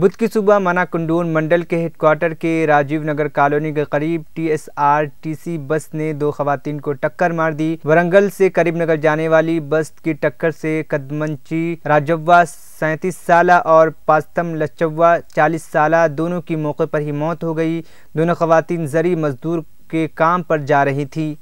बुध की सुबह मनाकुंडून मंडल के हेडक्वार्टर के राजीव नगर कॉलोनी के करीब टीएसआरटीसी बस ने दो खातन को टक्कर मार दी वरंगल से नगर जाने वाली बस की टक्कर से कदमंची राजव्वा सैंतीस साल और पास्तम लचव्वा चालीस साल दोनों की मौके पर ही मौत हो गई दोनों खवतिन जरी मजदूर के काम पर जा रही थी